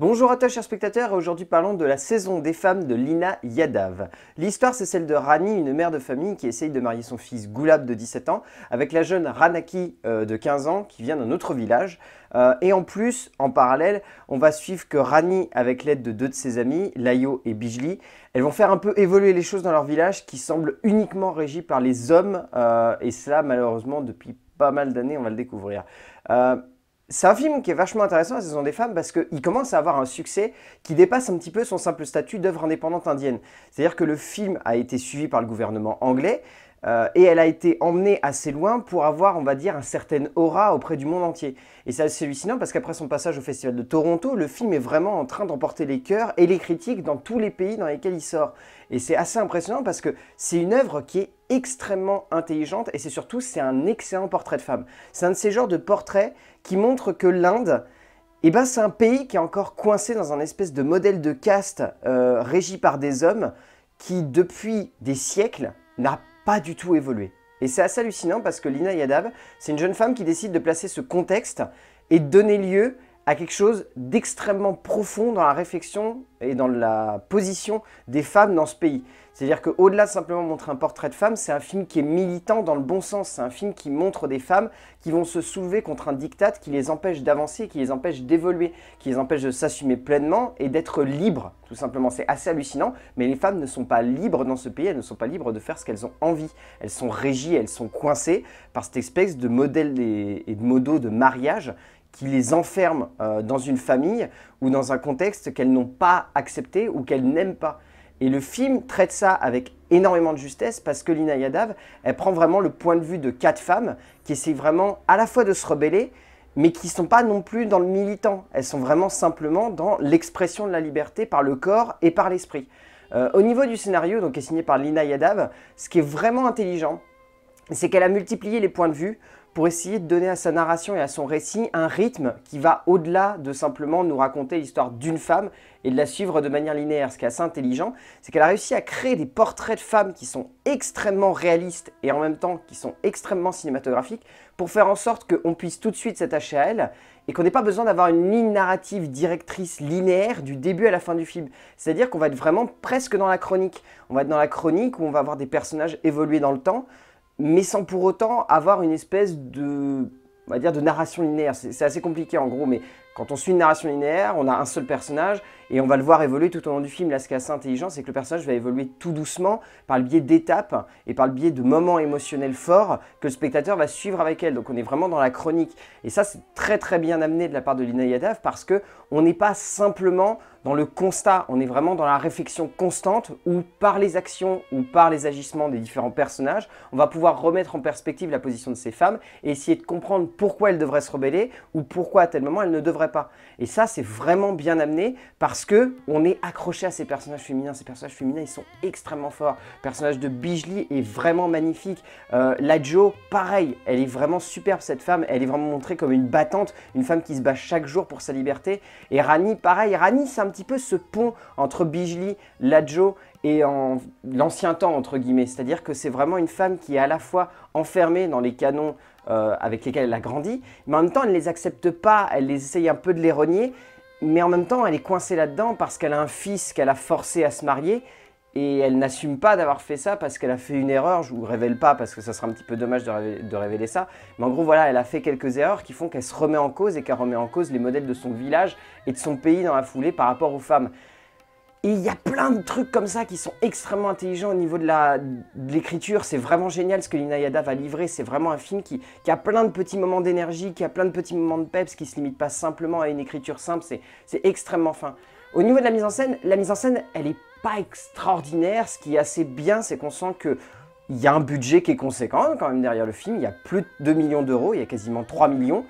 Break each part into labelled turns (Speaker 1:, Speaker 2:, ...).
Speaker 1: Bonjour à toi chers spectateurs, aujourd'hui parlons de la saison des femmes de Lina Yadav. L'histoire c'est celle de Rani, une mère de famille qui essaye de marier son fils Goulab de 17 ans avec la jeune Ranaki euh, de 15 ans qui vient d'un autre village. Euh, et en plus, en parallèle, on va suivre que Rani, avec l'aide de deux de ses amis, Layo et Bijli, elles vont faire un peu évoluer les choses dans leur village qui semble uniquement régi par les hommes, euh, et cela malheureusement depuis pas mal d'années, on va le découvrir c'est un film qui est vachement intéressant, La Saison des Femmes, parce qu'il commence à avoir un succès qui dépasse un petit peu son simple statut d'œuvre indépendante indienne. C'est-à-dire que le film a été suivi par le gouvernement anglais, euh, et elle a été emmenée assez loin pour avoir, on va dire, un certain aura auprès du monde entier. Et c'est assez hallucinant parce qu'après son passage au Festival de Toronto, le film est vraiment en train d'emporter les cœurs et les critiques dans tous les pays dans lesquels il sort. Et c'est assez impressionnant parce que c'est une œuvre qui est extrêmement intelligente et c'est surtout c'est un excellent portrait de femme. C'est un de ces genres de portraits qui montrent que l'Inde, eh ben, c'est un pays qui est encore coincé dans un espèce de modèle de caste euh, régi par des hommes qui depuis des siècles n'a pas du tout évolué. Et c'est assez hallucinant parce que Lina Yadav, c'est une jeune femme qui décide de placer ce contexte et de donner lieu à quelque chose d'extrêmement profond dans la réflexion et dans la position des femmes dans ce pays. C'est-à-dire qu'au-delà simplement montrer un portrait de femme, c'est un film qui est militant dans le bon sens. C'est un film qui montre des femmes qui vont se soulever contre un diktat qui les empêche d'avancer, qui les empêche d'évoluer, qui les empêche de s'assumer pleinement et d'être libres, tout simplement. C'est assez hallucinant, mais les femmes ne sont pas libres dans ce pays, elles ne sont pas libres de faire ce qu'elles ont envie. Elles sont régies, elles sont coincées par cette espèce de modèle et de modo de mariage qui les enferme euh, dans une famille ou dans un contexte qu'elles n'ont pas accepté ou qu'elles n'aiment pas. Et le film traite ça avec énormément de justesse parce que Lina Yadav, elle prend vraiment le point de vue de quatre femmes qui essayent vraiment à la fois de se rebeller, mais qui ne sont pas non plus dans le militant. Elles sont vraiment simplement dans l'expression de la liberté par le corps et par l'esprit. Euh, au niveau du scénario, donc, est signé par Lina Yadav, ce qui est vraiment intelligent, c'est qu'elle a multiplié les points de vue pour essayer de donner à sa narration et à son récit un rythme qui va au-delà de simplement nous raconter l'histoire d'une femme et de la suivre de manière linéaire. Ce qui est assez intelligent, c'est qu'elle a réussi à créer des portraits de femmes qui sont extrêmement réalistes et en même temps qui sont extrêmement cinématographiques pour faire en sorte qu'on puisse tout de suite s'attacher à elle et qu'on n'ait pas besoin d'avoir une ligne narrative directrice linéaire du début à la fin du film. C'est-à-dire qu'on va être vraiment presque dans la chronique. On va être dans la chronique où on va avoir des personnages évoluer dans le temps mais sans pour autant avoir une espèce de, on va dire, de narration linéaire. C'est assez compliqué en gros, mais quand on suit une narration linéaire, on a un seul personnage et on va le voir évoluer tout au long du film. Là, ce qui est assez intelligent, c'est que le personnage va évoluer tout doucement par le biais d'étapes et par le biais de moments émotionnels forts que le spectateur va suivre avec elle. Donc on est vraiment dans la chronique. Et ça, c'est très très bien amené de la part de Lina Yadav parce que on n'est pas simplement dans le constat, on est vraiment dans la réflexion constante où par les actions ou par les agissements des différents personnages, on va pouvoir remettre en perspective la position de ces femmes et essayer de comprendre pourquoi elles devraient se rebeller ou pourquoi à tel moment elles ne devraient pas. Et ça, c'est vraiment bien amené parce que on est accroché à ces personnages féminins. Ces personnages féminins, ils sont extrêmement forts. personnage de Bijli est vraiment magnifique. Euh, la pareil, elle est vraiment superbe cette femme. Elle est vraiment montrée comme une battante, une femme qui se bat chaque jour pour sa liberté. Et Rani, pareil. Rani, c'est un petit peu ce pont entre Bijli, la et en l'ancien temps entre guillemets. C'est-à-dire que c'est vraiment une femme qui est à la fois enfermée dans les canons euh, avec lesquelles elle a grandi, mais en même temps, elle ne les accepte pas, elle les essaye un peu de les renier, mais en même temps, elle est coincée là-dedans parce qu'elle a un fils qu'elle a forcé à se marier, et elle n'assume pas d'avoir fait ça parce qu'elle a fait une erreur, je vous révèle pas parce que ça sera un petit peu dommage de révéler ça, mais en gros voilà, elle a fait quelques erreurs qui font qu'elle se remet en cause et qu'elle remet en cause les modèles de son village et de son pays dans la foulée par rapport aux femmes. Et il y a plein de trucs comme ça qui sont extrêmement intelligents au niveau de l'écriture. C'est vraiment génial ce que Linayada va livrer. C'est vraiment un film qui, qui, a plein de petits moments d'énergie, qui a plein de petits moments de peps, qui se limite pas simplement à une écriture simple. C'est extrêmement fin. Au niveau de la mise en scène, la mise en scène, elle est pas extraordinaire. Ce qui est assez bien, c'est qu'on sent que il y a un budget qui est conséquent quand même derrière le film. Il y a plus de 2 millions d'euros, il y a quasiment 3 millions.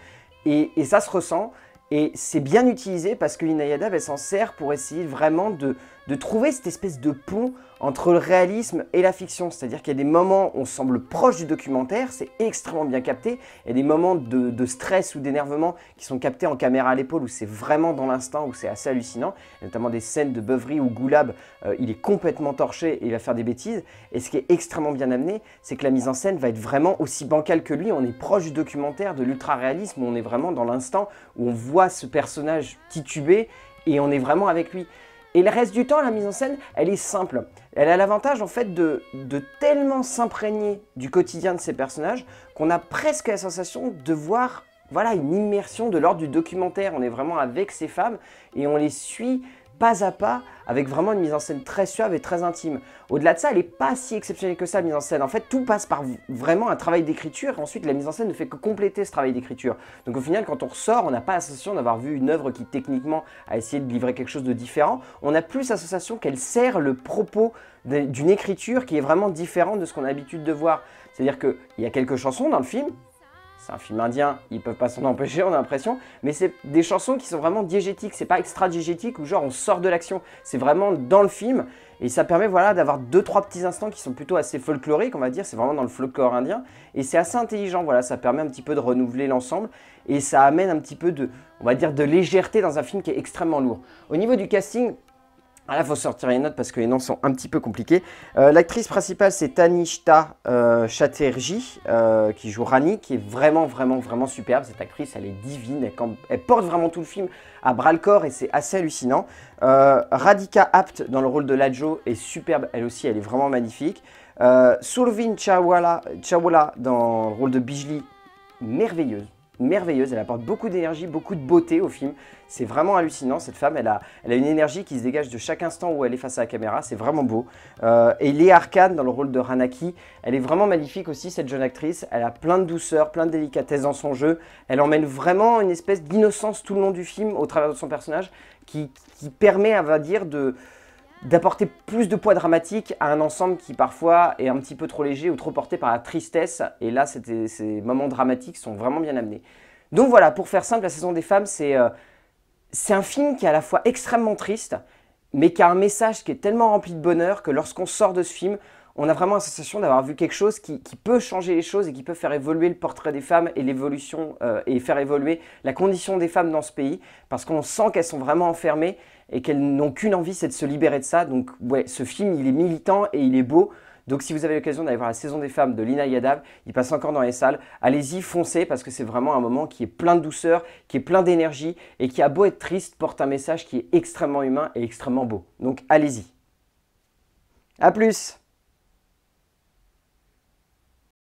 Speaker 1: et ça se ressent. Et c'est bien utilisé parce que Inayadav, elle s'en sert pour essayer vraiment de, de, trouver cette espèce de pont entre le réalisme et la fiction. C'est-à-dire qu'il y a des moments où on semble proche du documentaire, c'est extrêmement bien capté. Il y a des moments de, de stress ou d'énervement qui sont captés en caméra à l'épaule, où c'est vraiment dans l'instant, où c'est assez hallucinant. notamment des scènes de beuverie où Goulab, euh, il est complètement torché et il va faire des bêtises. Et ce qui est extrêmement bien amené, c'est que la mise en scène va être vraiment aussi bancale que lui. On est proche du documentaire, de l'ultra-réalisme, où on est vraiment dans l'instant, où on voit ce personnage titubé et on est vraiment avec lui. Et le reste du temps, la mise en scène, elle est simple. Elle a l'avantage en fait de, de tellement s'imprégner du quotidien de ces personnages qu'on a presque la sensation de voir voilà, une immersion de l'ordre du documentaire. On est vraiment avec ces femmes et on les suit pas à pas, avec vraiment une mise en scène très suave et très intime. Au-delà de ça, elle n'est pas si exceptionnelle que ça, la mise en scène. En fait, tout passe par vraiment un travail d'écriture, et ensuite la mise en scène ne fait que compléter ce travail d'écriture. Donc au final, quand on ressort, on n'a pas l'association d'avoir vu une œuvre qui techniquement a essayé de livrer quelque chose de différent, on a plus l'association qu'elle sert le propos d'une écriture qui est vraiment différente de ce qu'on a l'habitude de voir. C'est-à-dire qu'il y a quelques chansons dans le film c'est un film indien, ils peuvent pas s'en empêcher, on a l'impression, mais c'est des chansons qui sont vraiment diégétiques, c'est pas extra diégétique ou genre on sort de l'action, c'est vraiment dans le film et ça permet voilà d'avoir deux trois petits instants qui sont plutôt assez folkloriques, on va dire, c'est vraiment dans le folklore indien et c'est assez intelligent, voilà, ça permet un petit peu de renouveler l'ensemble et ça amène un petit peu de on va dire de légèreté dans un film qui est extrêmement lourd. Au niveau du casting, ah là, faut sortir les notes parce que les noms sont un petit peu compliqués. Euh, l'actrice principale, c'est Tanishta euh, Chatterjee, euh, qui joue Rani, qui est vraiment, vraiment, vraiment superbe. Cette actrice, elle est divine, elle, elle porte vraiment tout le film à bras-le-corps et c'est assez hallucinant. Radhika Apt, dans le rôle de Lajo, est superbe, elle aussi, elle est vraiment magnifique. Sulvin Chawala, dans le rôle de Bijli, merveilleuse merveilleuse, elle apporte beaucoup d'énergie, beaucoup de beauté au film. C'est vraiment hallucinant, cette femme, elle a, elle a une énergie qui se dégage de chaque instant où elle est face à la caméra, c'est vraiment beau. Euh, et Léa Arcane, dans le rôle de Ranaki, elle est vraiment magnifique aussi, cette jeune actrice. Elle a plein de douceur, plein de délicatesse dans son jeu. Elle emmène vraiment une espèce d'innocence tout le long du film, au travers de son personnage, qui, permet, à va dire, de d'apporter plus de poids dramatique à un ensemble qui parfois est un petit peu trop léger ou trop porté par la tristesse. Et là, ces moments dramatiques sont vraiment bien amenés. Donc voilà, pour faire simple, La Saison des Femmes, euh, c'est un film qui est à la fois extrêmement triste, mais qui a un message qui est tellement rempli de bonheur que lorsqu'on sort de ce film, on a vraiment la sensation d'avoir vu quelque chose qui, peut changer les choses et qui peut faire évoluer le portrait des femmes et l'évolution euh, et faire évoluer la condition des femmes dans ce pays parce qu'on sent qu'elles sont vraiment enfermées et qu'elles n'ont qu'une envie, c'est de se libérer de ça. Donc ouais, ce film, il est militant et il est beau. Donc si vous avez l'occasion d'aller voir la saison des femmes de Lina Yadav, il passe encore dans les salles, allez-y, foncez, parce que c'est vraiment un moment qui est plein de douceur, qui est plein d'énergie, et qui, à beau être triste, porte un message qui est extrêmement humain et extrêmement beau. Donc allez-y. A plus